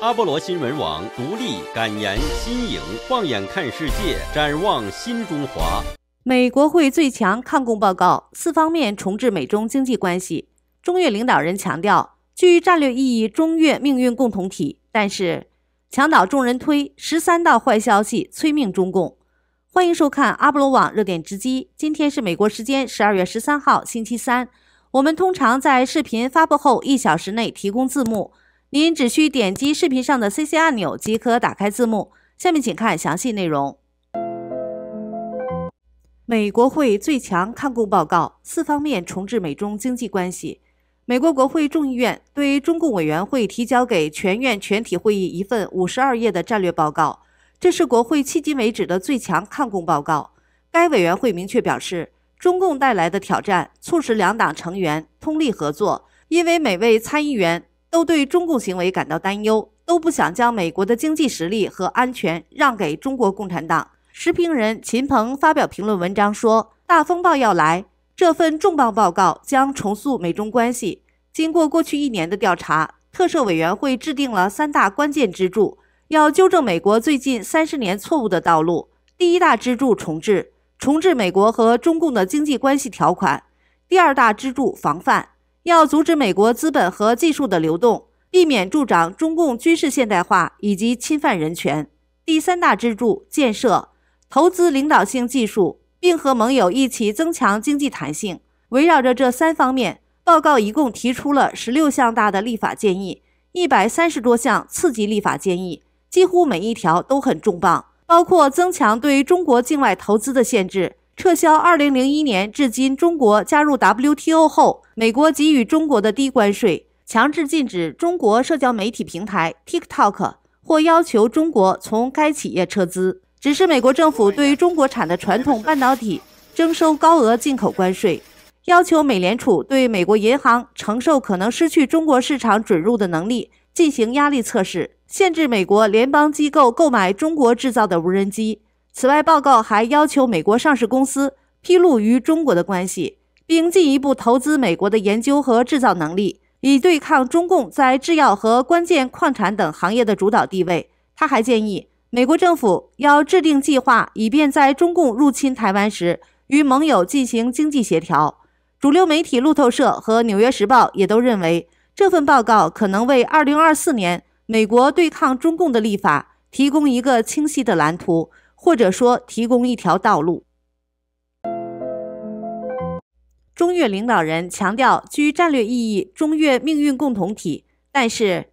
阿波罗新闻网独立、敢言、新颖，放眼看世界，展望新中华。美国会最强抗共报告，四方面重置美中经济关系。中越领导人强调，基于战略意义，中越命运共同体。但是，墙倒众人推，十三道坏消息催命中共。欢迎收看阿波罗网热点直击。今天是美国时间十二月十三号，星期三。我们通常在视频发布后一小时内提供字幕。您只需点击视频上的 CC 按钮即可打开字幕。下面请看详细内容。美国会最强抗共报告，四方面重置美中经济关系。美国国会众议院对中共委员会提交给全院全体会议一份五十二页的战略报告，这是国会迄今为止的最强抗共报告。该委员会明确表示，中共带来的挑战促使两党成员通力合作，因为每位参议员。都对中共行为感到担忧，都不想将美国的经济实力和安全让给中国共产党。时评人秦鹏发表评论文章说：“大风暴要来，这份重磅报告将重塑美中关系。经过过去一年的调查，特赦委员会制定了三大关键支柱，要纠正美国最近三十年错误的道路。第一大支柱重置，重置美国和中共的经济关系条款；第二大支柱防范。”要阻止美国资本和技术的流动，避免助长中共军事现代化以及侵犯人权。第三大支柱建设投资领导性技术，并和盟友一起增强经济弹性。围绕着这三方面，报告一共提出了十六项大的立法建议，一百三十多项次级立法建议，几乎每一条都很重磅，包括增强对中国境外投资的限制。撤销2001年至今中国加入 WTO 后，美国给予中国的低关税，强制禁止中国社交媒体平台 TikTok，或要求中国从该企业撤资。只是美国政府对于中国产的传统半导体征收高额进口关税，要求美联储对美国银行承受可能失去中国市场准入的能力进行压力测试，限制美国联邦机构购买中国制造的无人机。此外，报告还要求美国上市公司披露与中国的关系，并进一步投资美国的研究和制造能力，以对抗中共在制药和关键矿产等行业的主导地位。他还建议美国政府要制定计划，以便在中共入侵台湾时与盟友进行经济协调。主流媒体路透社和纽约时报也都认为，这份报告可能为2024年美国对抗中共的立法提供一个清晰的蓝图。或者说，提供一条道路。中越领导人强调，基于战略意义，中越命运共同体。但是，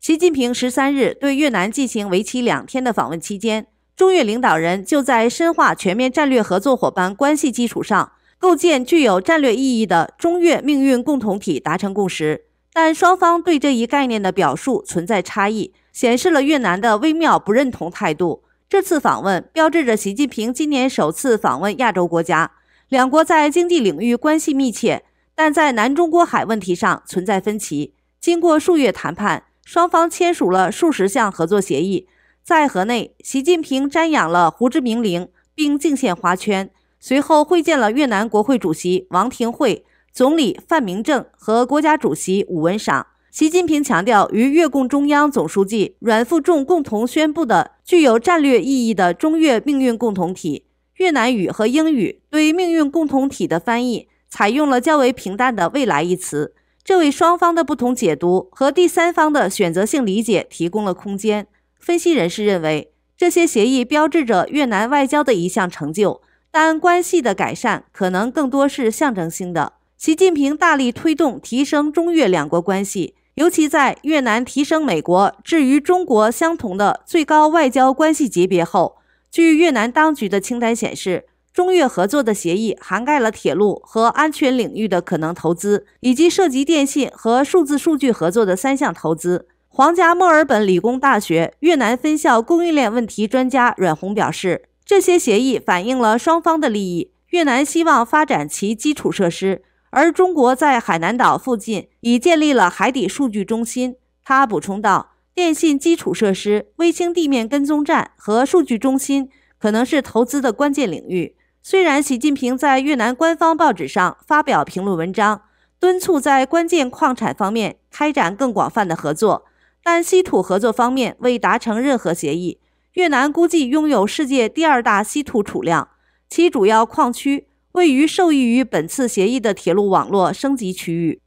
习近平十三日对越南进行为期两天的访问期间，中越领导人就在深化全面战略合作伙伴关系基础上，构建具有战略意义的中越命运共同体达成共识。但双方对这一概念的表述存在差异，显示了越南的微妙不认同态度。这次访问标志着习近平今年首次访问亚洲国家。两国在经济领域关系密切，但在南中国海问题上存在分歧。经过数月谈判，双方签署了数十项合作协议。在河内，习近平瞻仰了胡志明陵，并敬献花圈。随后会见了越南国会主席王廷惠、总理范明政和国家主席武文赏。习近平强调，与越共中央总书记阮富仲共同宣布的具有战略意义的中越命运共同体。越南语和英语对“命运共同体”的翻译采用了较为平淡的“未来”一词，这为双方的不同解读和第三方的选择性理解提供了空间。分析人士认为，这些协议标志着越南外交的一项成就，但关系的改善可能更多是象征性的。习近平大力推动提升中越两国关系。尤其在越南提升美国至于中国相同的最高外交关系级别后，据越南当局的清单显示，中越合作的协议涵盖了铁路和安全领域的可能投资，以及涉及电信和数字数据合作的三项投资。皇家墨尔本理工大学越南分校供应链问题专家阮红表示，这些协议反映了双方的利益。越南希望发展其基础设施。而中国在海南岛附近已建立了海底数据中心。他补充道：“电信基础设施、卫星地面跟踪站和数据中心可能是投资的关键领域。”虽然习近平在越南官方报纸上发表评论文章，敦促在关键矿产方面开展更广泛的合作，但稀土合作方面未达成任何协议。越南估计拥有世界第二大稀土储量，其主要矿区。位于受益于本次协议的铁路网络升级区域。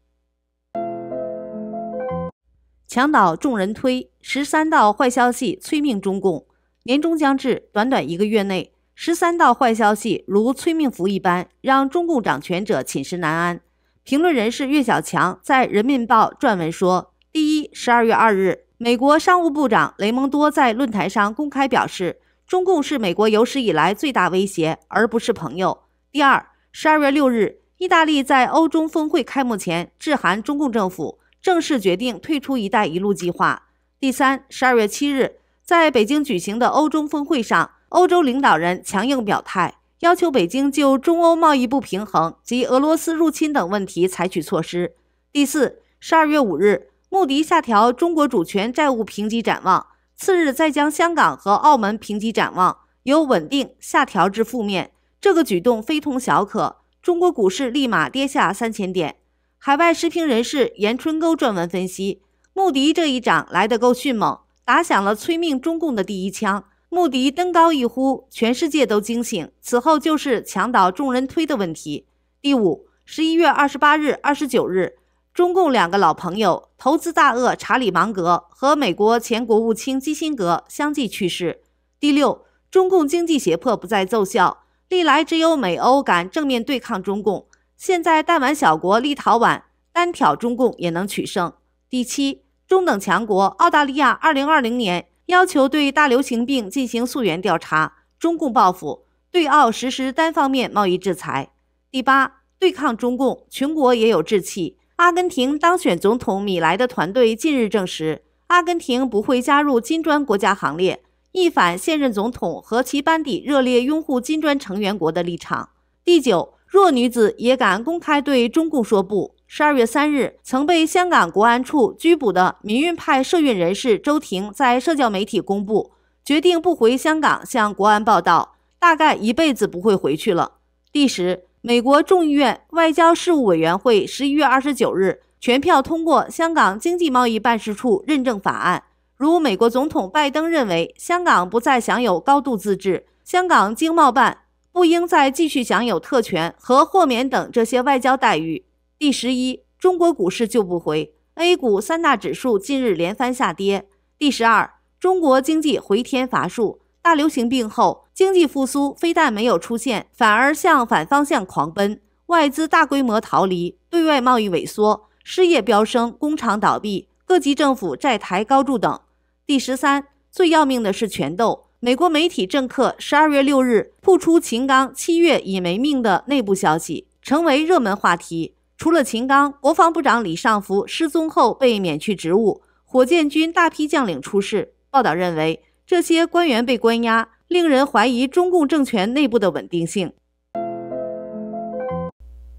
墙倒众人推，十三道坏消息催命中共。年终将至，短短一个月内，十三道坏消息如催命符一般，让中共掌权者寝食难安。评论人士岳小强在《人民日报》撰文说：“第一，十二月二日，美国商务部长雷蒙多在论坛上公开表示，中共是美国有史以来最大威胁，而不是朋友。”第二，十二月六日，意大利在欧中峰会开幕前致函中共政府，正式决定退出“一带一路”计划。第三，十二月七日，在北京举行的欧中峰会上，欧洲领导人强硬表态，要求北京就中欧贸易不平衡及俄罗斯入侵等问题采取措施。第四，十二月五日，穆迪下调中国主权债务评级展望，次日再将香港和澳门评级展望由稳定下调至负面。这个举动非同小可，中国股市立马跌下三千点。海外时评人士严春沟撰文分析：穆迪这一掌来得够迅猛，打响了催命中共的第一枪。穆迪登高一呼，全世界都惊醒。此后就是墙倒众人推的问题。第五，十一月二十八日、二十九日，中共两个老朋友，投资大鳄查理·芒格和美国前国务卿基辛格相继去世。第六，中共经济胁迫不再奏效。历来只有美欧敢正面对抗中共，现在弹丸小国立陶宛单挑中共也能取胜。第七，中等强国澳大利亚，二零二零年要求对大流行病进行溯源调查，中共报复对澳实施单方面贸易制裁。第八，对抗中共，全国也有志气。阿根廷当选总统米莱的团队近日证实，阿根廷不会加入金砖国家行列。一反现任总统和其班底热烈拥护金砖成员国的立场。第九，弱女子也敢公开对中共说不。十二月三日，曾被香港国安处拘捕的民运派社运人士周婷在社交媒体公布，决定不回香港向国安报道，大概一辈子不会回去了。第十，美国众议院外交事务委员会十一月二十九日全票通过香港经济贸易办事处认证法案。如美国总统拜登认为，香港不再享有高度自治，香港经贸办不应再继续享有特权和豁免等这些外交待遇。第十一，中国股市救不回，A 股三大指数近日连番下跌。第十二，中国经济回天乏术，大流行病后经济复苏非但没有出现，反而向反方向狂奔，外资大规模逃离，对外贸易萎缩，失业飙升，工厂倒闭，各级政府债台高筑等。第十三，最要命的是权斗。美国媒体、政客十二月六日曝出秦刚七月已没命的内部消息，成为热门话题。除了秦刚，国防部长李尚福失踪后被免去职务，火箭军大批将领出事。报道认为，这些官员被关押，令人怀疑中共政权内部的稳定性。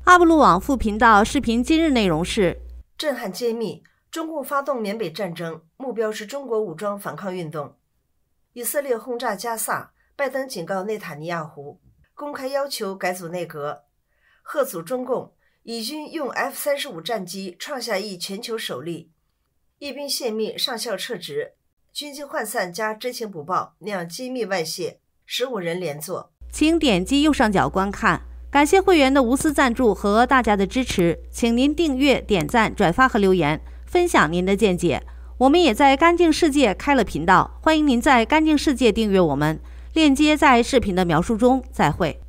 阿布鲁网副频道视频今日内容是：震撼揭秘。中共发动缅北战争，目标是中国武装反抗运动。以色列轰炸加萨，拜登警告内塔尼亚胡，公开要求改组内阁。贺阻中共，以军用 F 三十五战机创下一全球首例。一兵泄密，上校撤职，军机涣散加真情不报酿机密外泄，十五人连坐。请点击右上角观看，感谢会员的无私赞助和大家的支持，请您订阅、点赞、转发和留言。分享您的见解，我们也在“干净世界”开了频道，欢迎您在“干净世界”订阅我们，链接在视频的描述中。再会。